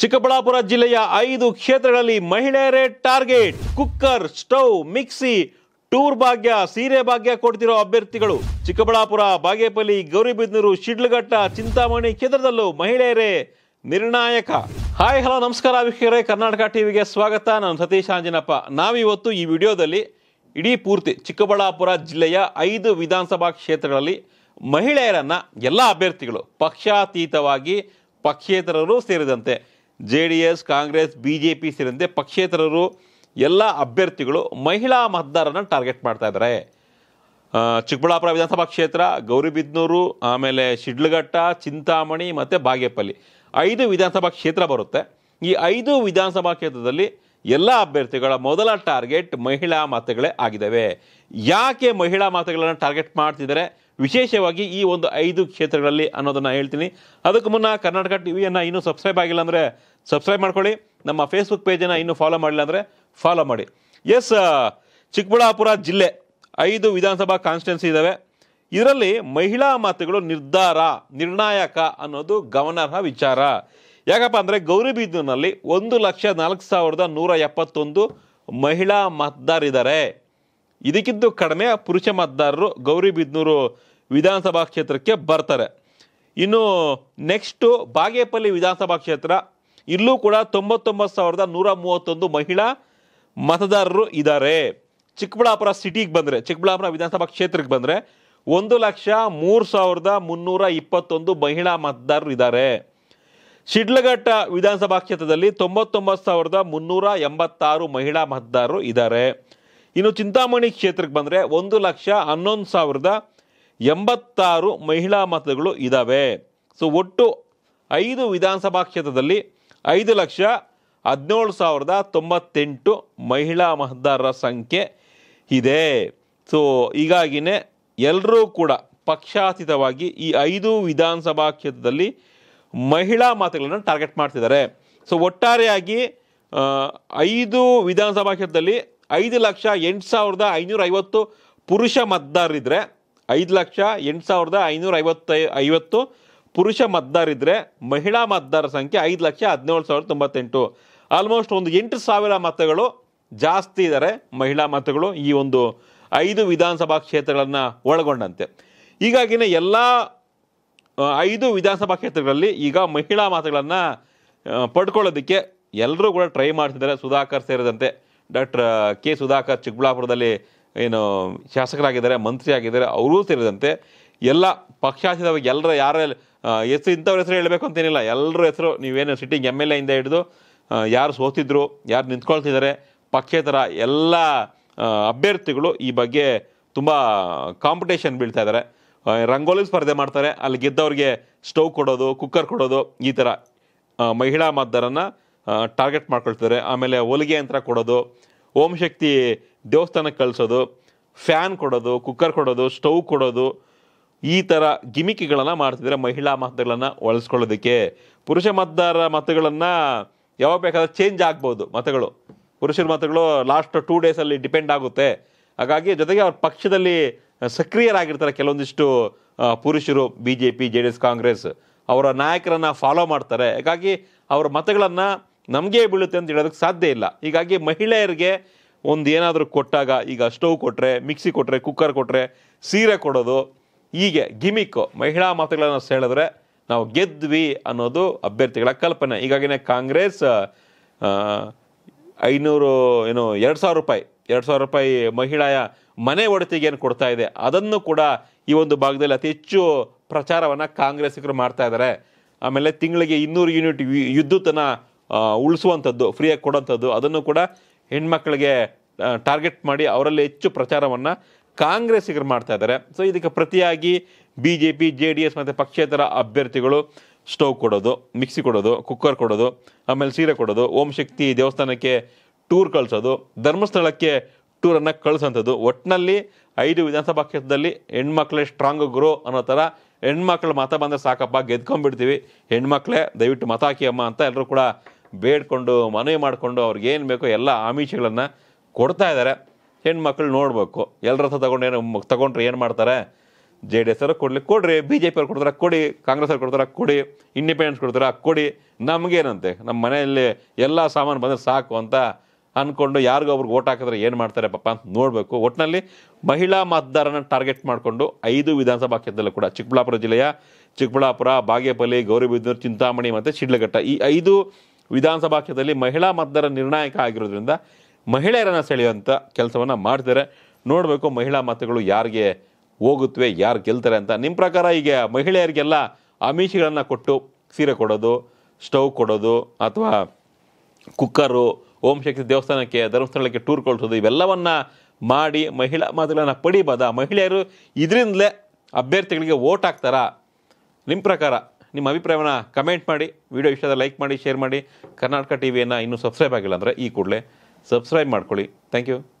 ಚಿಕ್ಕಬಳ್ಳಾಪುರ ಜಿಲ್ಲೆಯ ಐದು ಕ್ಷೇತ್ರಗಳಲ್ಲಿ ಮಹಿಳೆಯರೇ target cooker stove mixie tour ಭಾಗ್ಯ ಸೀರೆ ಭಾಗ್ಯ ಕೊಡ್ತಿರೋ ಅಭ್ಯರ್ಥಿಗಳು ಚಿಕ್ಕಬಳ್ಳಾಪುರ ಬಾಗೇಪಲ್ಲಿ ಗೌರಿಬಿದನೂರು ಶಿಡ್ಲಘಟ್ಟ ಚಿಂತಾಮಣಿ ಕ್ಷೇತ್ರದಲ್ಲೂ ಮಹಿಳೆಯರೇ ನಿರ್ಣಾಯಕ ಹಾಯ್ ಹಲೋ ನಮಸ್ಕಾರ ವೀಕ್ಷಕರೇ ಕರ್ನಾಟಕ ಟಿವಿಗೆ ಸ್ವಾಗತ ನಾನು ಸತೀಶ್ ಆಂಜನಪ್ಪ ನಾವಿವತ್ತು ಈ ವಿಡಿಯೋದಲ್ಲಿ ಇಡೀ ಪೂರ್ತಿ ಚಿಕ್ಕಬಳ್ಳಾಪುರ ಜಿಲ್ಲೆಯ ಐದು ವಿಧಾನಸಭಾ ಕ್ಷೇತ್ರಗಳಲ್ಲಿ ಮಹಿಳೆಯರನ್ನು ಎಲ್ಲ ಅಭ್ಯರ್ಥಿಗಳು ಪಕ್ಷಾತೀತವಾಗಿ ಪಕ್ಷೇತರರು ಸೇರಿದಂತೆ J D S Congress B J P ಸೇರಿದಂತೆ ಪಕ್ಷೇತರರು ಎಲ್ಲ ಅಭ್ಯರ್ಥಿಗಳು ಮಹಿಳಾ ಮತದಾರರನ್ನು ಟಾರ್ಗೆಟ್ ಮಾಡ್ತಾ ಇದ್ದಾರೆ ಚಿಕ್ಕಬಳ್ಳಾಪುರ ವಿಧಾನಸಭಾ ಕ್ಷೇತ್ರ ಗೌರಿಬಿದ್ನೂರು ಆಮೇಲೆ ಶಿಡ್ಲಘಟ್ಟ ಚಿಂತಾಮಣಿ ಮತ್ತು ಬಾಗೇಪಲ್ಲಿ ಐದು ವಿಧಾನಸಭಾ ಕ್ಷೇತ್ರ ಬರುತ್ತೆ ಈ ಐದು ವಿಧಾನಸಭಾ ಕ್ಷೇತ್ರದಲ್ಲಿ ಎಲ್ಲ ಅಭ್ಯರ್ಥಿಗಳ ಮೊದಲ ಟಾರ್ಗೆಟ್ ಮಹಿಳಾ ಮತಗಳೇ ಆಗಿದ್ದಾವೆ ಯಾಕೆ ಮಹಿಳಾ ಮತಗಳನ್ನು ಟಾರ್ಗೆಟ್ ಮಾಡ್ತಿದ್ದಾರೆ ವಿಶೇಷವಾಗಿ ಈ ಒಂದು ಐದು ಕ್ಷೇತ್ರಗಳಲ್ಲಿ ಅನ್ನೋದನ್ನು ಹೇಳ್ತೀನಿ ಅದಕ್ಕೆ ಮುನ್ನ ಕರ್ನಾಟಕ ಟಿ ವಿಯನ್ನು ಇನ್ನೂ ಸಬ್ಸ್ಕ್ರೈಬ್ ಆಗಿಲ್ಲ ಅಂದರೆ ಸಬ್ಸ್ಕ್ರೈಬ್ ಮಾಡ್ಕೊಳ್ಳಿ ನಮ್ಮ ಫೇಸ್ಬುಕ್ ಪೇಜನ್ನು ಇನ್ನೂ ಫಾಲೋ ಮಾಡಿಲ್ಲ ಅಂದರೆ ಫಾಲೋ ಮಾಡಿ ಎಸ್ ಚಿಕ್ಕಬಳ್ಳಾಪುರ ಜಿಲ್ಲೆ ಐದು ವಿಧಾನಸಭಾ ಕಾನ್ಸ್ಟಿಟ್ಯೂನ್ಸಿ ಇದ್ದಾವೆ ಇದರಲ್ಲಿ ಮಹಿಳಾ ಮಾತುಗಳು ನಿರ್ಧಾರ ನಿರ್ಣಾಯಕ ಅನ್ನೋದು ಗಮನಾರ್ಹ ವಿಚಾರ ಯಾಕಪ್ಪ ಅಂದರೆ ಗೌರಿಬಿದ್ನಲ್ಲಿ ಒಂದು ಲಕ್ಷ ನಾಲ್ಕು ಸಾವಿರದ ನೂರ ಎಪ್ಪತ್ತೊಂದು ಮಹಿಳಾ ಮತದಾರಿದ್ದಾರೆ ಇದಕ್ಕಿಂತ ಕಡಿಮೆ ಪುರುಷ ಮತದಾರರು ಗೌರಿಬಿದನೂರು ವಿಧಾನಸಭಾ ಕ್ಷೇತ್ರಕ್ಕೆ ಬರ್ತಾರೆ ಇನ್ನು ನೆಕ್ಸ್ಟು ಬಾಗೇಪಲ್ಲಿ ವಿಧಾನಸಭಾ ಕ್ಷೇತ್ರ ಇಲ್ಲೂ ಕೂಡ ತೊಂಬತ್ತೊಂಬತ್ತು ಸಾವಿರದ ನೂರ ಮೂವತ್ತೊಂದು ಮಹಿಳಾ ಮತದಾರರು ಇದ್ದಾರೆ ಚಿಕ್ಕಬಳ್ಳಾಪುರ ಸಿಟಿಗೆ ಬಂದರೆ ಚಿಕ್ಕಬಳ್ಳಾಪುರ ವಿಧಾನಸಭಾ ಕ್ಷೇತ್ರಕ್ಕೆ ಬಂದರೆ ಒಂದು ಲಕ್ಷ ಮೂರು ಸಾವಿರದ ಮುನ್ನೂರ ಇಪ್ಪತ್ತೊಂದು ಮಹಿಳಾ ಮತದಾರರು ಇದ್ದಾರೆ ಶಿಡ್ಲಘಟ್ಟ ವಿಧಾನಸಭಾ ಕ್ಷೇತ್ರದಲ್ಲಿ ತೊಂಬತ್ತೊಂಬತ್ತು ಸಾವಿರದ ಮುನ್ನೂರ ಎಂಬತ್ತಾರು ಮಹಿಳಾ ಮತದಾರರು ಇದ್ದಾರೆ ಇನ್ನು ಚಿಂತಾಮಣಿ ಕ್ಷೇತ್ರಕ್ಕೆ ಬಂದರೆ ಒಂದು ಲಕ್ಷ ಹನ್ನೊಂದು ಸಾವಿರದ ಎಂಬತ್ತಾರು ಮಹಿಳಾ ಮತಗಳು ಇದ್ದಾವೆ ಸೊ ಒಟ್ಟು ಐದು ವಿಧಾನಸಭಾ ಕ್ಷೇತ್ರದಲ್ಲಿ ಐದು ಲಕ್ಷ ಹದಿನೇಳು ಸಾವಿರದ ತೊಂಬತ್ತೆಂಟು ಮಹಿಳಾ ಮತದಾರರ ಸಂಖ್ಯೆ ಇದೆ ಸೊ ಹೀಗಾಗಿನೇ ಎಲ್ಲರೂ ಕೂಡ ಪಕ್ಷಾತೀತವಾಗಿ ಈ ಐದು ವಿಧಾನಸಭಾ ಕ್ಷೇತ್ರದಲ್ಲಿ ಮಹಿಳಾ ಮತಗಳನ್ನು ಟಾರ್ಗೆಟ್ ಮಾಡ್ತಿದ್ದಾರೆ ಸೊ ಒಟ್ಟಾರೆಯಾಗಿ ಐದು ವಿಧಾನಸಭಾ ಕ್ಷೇತ್ರದಲ್ಲಿ ಐದು ಲಕ್ಷ ಎಂಟು ಸಾವಿರದ ಐನೂರ ಐವತ್ತು ಪುರುಷ ಮತದಾರರಿದ್ದರೆ ಐದು ಲಕ್ಷ ಎಂಟು ಸಾವಿರದ ಐನೂರ ಐವತ್ತೈ ಐವತ್ತು ಪುರುಷ ಮತದಾರಿದ್ದರೆ ಮಹಿಳಾ ಮತದಾರರ ಸಂಖ್ಯೆ ಐದು ಲಕ್ಷ ಹದಿನೇಳು ಸಾವಿರದ ತೊಂಬತ್ತೆಂಟು ಆಲ್ಮೋಸ್ಟ್ ಒಂದು ಎಂಟು ಸಾವಿರ ಮತಗಳು ಜಾಸ್ತಿ ಇದ್ದಾರೆ ಮಹಿಳಾ ಮತಗಳು ಈ ಒಂದು ಐದು ವಿಧಾನಸಭಾ ಕ್ಷೇತ್ರಗಳನ್ನು ಒಳಗೊಂಡಂತೆ ಹೀಗಾಗಿನೇ ಎಲ್ಲ ಐದು ವಿಧಾನಸಭಾ ಕ್ಷೇತ್ರಗಳಲ್ಲಿ ಈಗ ಮಹಿಳಾ ಮತಗಳನ್ನು ಪಡ್ಕೊಳ್ಳೋದಕ್ಕೆ ಎಲ್ಲರೂ ಕೂಡ ಟ್ರೈ ಮಾಡ್ತಿದ್ದಾರೆ ಸುಧಾಕರ್ ಸೇರಿದಂತೆ ಡಾಕ್ಟರ್ ಕೆ ಸುಧಾಕರ್ ಚಿಕ್ಕಬಳ್ಳಾಪುರದಲ್ಲಿ ಏನು ಶಾಸಕರಾಗಿದ್ದಾರೆ ಮಂತ್ರಿಯಾಗಿದ್ದಾರೆ ಅವರೂ ಸೇರಿದಂತೆ ಎಲ್ಲ ಪಕ್ಷಾಶಿದವ ಎಲ್ಲರ ಯಾರ ಹೆಸರು ಇಂಥವ್ರ ಹೆಸರು ಹೇಳಬೇಕು ಅಂತೇನಿಲ್ಲ ಎಲ್ಲರ ಹೆಸರು ನೀವೇನು ಸಿಟ್ಟಿಂಗ್ ಎಮ್ ಎಲ್ ಎ ಇಂದ ಹಿಡಿದು ಯಾರು ಸೋತಿದ್ರು ಯಾರು ನಿಂತ್ಕೊಳ್ತಿದ್ದಾರೆ ಪಕ್ಷೇತರ ಎಲ್ಲ ಅಭ್ಯರ್ಥಿಗಳು ಈ ಬಗ್ಗೆ ತುಂಬ ಕಾಂಪಿಟೇಷನ್ ಬೀಳ್ತಾ ಇದ್ದಾರೆ ರಂಗೋಲಿ ಸ್ಪರ್ಧೆ ಮಾಡ್ತಾರೆ ಅಲ್ಲಿ ಗೆದ್ದವ್ರಿಗೆ ಸ್ಟೌವ್ ಕೊಡೋದು ಕುಕ್ಕರ್ ಕೊಡೋದು ಈ ಥರ ಮಹಿಳಾ ಮತದಾರನ್ನು ಟಾರ್ಗೆಟ್ ಮಾಡ್ಕೊಳ್ತಿದ್ದಾರೆ ಆಮೇಲೆ ಹೊಲಿಗೆ ಯಂತ್ರ ಕೊಡೋದು ಓಂ ಶಕ್ತಿ ದೇವಸ್ಥಾನಕ್ಕೆ ಕಳಿಸೋದು ಫ್ಯಾನ್ ಕೊಡೋದು ಕುಕ್ಕರ್ ಕೊಡೋದು ಸ್ಟೌವ್ ಕೊಡೋದು ಈ ಥರ ಗಿಮಿಕಿಗಳನ್ನು ಮಾಡ್ತಿದ್ದಾರೆ ಮಹಿಳಾ ಮತಗಳನ್ನು ಒಳಸ್ಕೊಳ್ಳೋದಕ್ಕೆ ಪುರುಷ ಮತದಾರರ ಮತಗಳನ್ನು ಯಾವಾಗ ಬೇಕಾದ್ರೆ ಚೇಂಜ್ ಆಗ್ಬೋದು ಮತಗಳು ಪುರುಷರ ಮತಗಳು ಲಾಸ್ಟ್ ಟೂ ಡೇಸಲ್ಲಿ ಡಿಪೆಂಡ್ ಆಗುತ್ತೆ ಹಾಗಾಗಿ ಜೊತೆಗೆ ಅವ್ರ ಪಕ್ಷದಲ್ಲಿ ಸಕ್ರಿಯರಾಗಿರ್ತಾರೆ ಕೆಲವೊಂದಿಷ್ಟು ಪುರುಷರು B J P J D S Congress ಅವರ ನಾಯಕರನ್ನು ಫಾಲೋ ಮಾಡ್ತಾರೆ ಹಾಗಾಗಿ ಅವರ ಮತಗಳನ್ನು ನಮಗೆ ಬೀಳುತ್ತೆ ಅಂತ ಹೇಳೋದಕ್ಕೆ ಸಾಧ್ಯ ಇಲ್ಲ ಹೀಗಾಗಿ ಮಹಿಳೆಯರಿಗೆ ಒಂದು ಏನಾದರೂ ಕೊಟ್ಟಾಗ ಈಗ ಸ್ಟೌವ್ ಕೊಟ್ಟರೆ ಮಿಕ್ಸಿ ಕೊಟ್ಟರೆ ಕುಕ್ಕರ್ ಕೊಟ್ಟರೆ ಸೀರೆ ಕೊಡೋದು ಹೀಗೆ ಗಿಮಿಕ್ಕು ಮಹಿಳಾ ಮಾತುಗಳನ್ನು ಹೇಳಿದ್ರೆ ನಾವು ಗೆದ್ವಿ ಅನ್ನೋದು ಅಭ್ಯರ್ಥಿಗಳ ಕಲ್ಪನೆ ಈಗಾಗಿನೇ ಕಾಂಗ್ರೆಸ್ ಐನೂರು ಏನು ಎರಡು ಸಾವಿರ ರೂಪಾಯಿ ಎರಡು ಸಾವಿರ ರೂಪಾಯಿ ಮಹಿಳೆಯ ಮನೆ ಒಡತಿಗೆ ಏನು ಕೊಡ್ತಾ ಇದೆ ಅದನ್ನು ಕೂಡ ಈ ಒಂದು ಭಾಗದಲ್ಲಿ ಅತಿ ಹೆಚ್ಚು ಪ್ರಚಾರವನ್ನು ಕಾಂಗ್ರೆಸ್ಸಿಗರು ಮಾಡ್ತಾ ಇದ್ದಾರೆ ಆಮೇಲೆ ತಿಂಗಳಿಗೆ ಇನ್ನೂರು ಯೂನಿಟ್ ವಿದ್ಯುತ್ತನ್ನು ಉಳಿಸುವಂಥದ್ದು ಫ್ರೀಯಾಗಿ ಕೊಡೋಂಥದ್ದು ಅದನ್ನು ಕೂಡ ಹೆಣ್ಮಕ್ಳಿಗೆ ಟಾರ್ಗೆಟ್ ಮಾಡಿ ಅವರಲ್ಲಿ ಹೆಚ್ಚು ಪ್ರಚಾರವನ್ನು ಕಾಂಗ್ರೆಸ್ಸಿಗರು ಮಾಡ್ತಾ ಇದ್ದಾರೆ ಸೊ ಇದಕ್ಕೆ ಪ್ರತಿಯಾಗಿ B J P J D S ಮತ್ತು ಪಕ್ಷೇತರ ಅಭ್ಯರ್ಥಿಗಳು ಸ್ಟೌವ್ ಕೊಡೋದು ಮಿಕ್ಸಿ ಕೊಡೋದು ಕುಕ್ಕರ್ ಕೊಡೋದು ಆಮೇಲೆ ಸೀರೆ ಕೊಡೋದು ಓಂ ಶಕ್ತಿ ದೇವಸ್ಥಾನಕ್ಕೆ ಟೂರ್ ಕಳಿಸೋದು ಧರ್ಮಸ್ಥಳಕ್ಕೆ ಟೂರನ್ನು ಕಳಿಸೋಂಥದ್ದು ಒಟ್ಟಿನಲ್ಲಿ ಐದು ವಿಧಾನಸಭಾ ಕ್ಷೇತ್ರದಲ್ಲಿ ಹೆಣ್ಮಕ್ಳೇ ಸ್ಟ್ರಾಂಗ್ ಗುರು ಅನ್ನೋ ಥರ ಹೆಣ್ಮಕ್ಳು ಮತ ಬಂದರೆ ಸಾಕಪ್ಪ ಗೆದ್ಕೊಂಡ್ಬಿಡ್ತೀವಿ ಹೆಣ್ಮಕ್ಳೇ ದಯವಿಟ್ಟು ಮತ ಹಾಕಿ ಅಮ್ಮ ಅಂತ ಎಲ್ಲರೂ ಕೂಡ ಬೇಡ್ಕೊಂಡು ಮನವಿ ಮಾಡಿಕೊಂಡು ಏನು ಬೇಕೋ ಎಲ್ಲ ಆಮಿಷಗಳನ್ನು ಕೊಡ್ತಾ ಇದ್ದಾರೆ ಹೆಣ್ಮಕ್ಳು ನೋಡಬೇಕು ಎಲ್ಲರ ಹತ್ರ ತಗೊಂಡು ಏನು ತಗೊಂಡ್ರೆ ಏನು ಮಾಡ್ತಾರೆ ಜೆ ಡಿ ಎಸ್ ಅವ್ರು ಕೊಡಲಿ ಕೊಡ್ರಿ ಬಿ ಜೆ ಪಿ ಅವ್ರು ಕೊಡ್ತಾರೆ ಕೊಡಿ ಕಾಂಗ್ರೆಸ್ ಅವ್ರು ಕೊಡ್ತಾರೆ ಕೊಡಿ ಇಂಡಿಪೆಂಡೆನ್ಸ್ ಕೊಡ್ತಾರೆ ಕೊಡಿ ನಮಗೇನಂತೆ ನಮ್ಮ ಮನೆಯಲ್ಲಿ ಎಲ್ಲ ಸಾಮಾನು ಬಂದರೆ ಸಾಕು ಅಂತ ಅಂದ್ಕೊಂಡು ಯಾರಿಗೂ ಅವ್ರಿಗೆ ಓಟ್ ಹಾಕಿದ್ರೆ ಏನು ಮಾಡ್ತಾರೆ ಅಂತ ನೋಡಬೇಕು ಒಟ್ಟಿನಲ್ಲಿ ಮಹಿಳಾ ಮತದಾರನ ಟಾರ್ಗೆಟ್ ಮಾಡಿಕೊಂಡು ಐದು ವಿಧಾನಸಭಾ ಕ್ಷೇತ್ರದಲ್ಲೂ ಕೂಡ ಚಿಕ್ಕಬಳ್ಳಾಪುರ ಜಿಲ್ಲೆಯ ಚಿಕ್ಕಬಳ್ಳಾಪುರ ಬಾಗೇಪಲ್ಲಿ ಗೌರಿಬಿದನೂರು ಚಿಂತಾಮಣಿ ಮತ್ತು ಶಿಡ್ಲಘಟ್ಟ ಈ ಐದು ವಿಧಾನಸಭಾ ಕ್ಷೇತ್ರದಲ್ಲಿ ಮಹಿಳಾ ಮತದಾರ ನಿರ್ಣಾಯಕ ಆಗಿರೋದ್ರಿಂದ ಮಹಿಳೆಯರನ್ನು ಸೆಳೆಯುವಂಥ ಕೆಲಸವನ್ನು ಮಾಡ್ತಾರೆ ನೋಡಬೇಕು ಮಹಿಳಾ ಮತಗಳು ಯಾರಿಗೆ ಹೋಗುತ್ತವೆ ಯಾರು ಗೆಲ್ತಾರೆ ಅಂತ ನಿಮ್ಮ ಪ್ರಕಾರ ಈಗ ಮಹಿಳೆಯರಿಗೆಲ್ಲ ಅಮೀಷಿಗಳನ್ನು ಕೊಟ್ಟು ಸೀರೆ ಕೊಡೋದು ಸ್ಟವ್ ಕೊಡೋದು ಅಥವಾ ಕುಕ್ಕರು ಓಂ ಶಕ್ತಿ ದೇವಸ್ಥಾನಕ್ಕೆ ಧರ್ಮಸ್ಥಳಕ್ಕೆ ಟೂರ್ ಕಳಿಸೋದು ಇವೆಲ್ಲವನ್ನು ಮಾಡಿ ಮಹಿಳಾ ಮತಗಳನ್ನು ಪಡಿಬೋದ ಮಹಿಳೆಯರು ಇದರಿಂದಲೇ ಅಭ್ಯರ್ಥಿಗಳಿಗೆ ಓಟ್ ಹಾಕ್ತಾರಾ ನಿಮ್ಮ ಪ್ರಕಾರ ನಿಮ್ಮ ಅಭಿಪ್ರಾಯವನ್ನು ಕಮೆಂಟ್ ಮಾಡಿ ವಿಡಿಯೋ ಇಷ್ಟದ ಲೈಕ್ ಮಾಡಿ ಶೇರ್ ಮಾಡಿ ಕರ್ನಾಟಕ ಟಿ ವಿಯನ್ನು ಇನ್ನೂ ಸಬ್ಸ್ಕ್ರೈಬ್ ಆಗಿಲ್ಲ ಅಂದರೆ ಈ ಕೂಡಲೇ ಸಬ್ಸ್ಕ್ರೈಬ್ ಮಾಡ್ಕೊಳ್ಳಿ ಥ್ಯಾಂಕ್ ಯು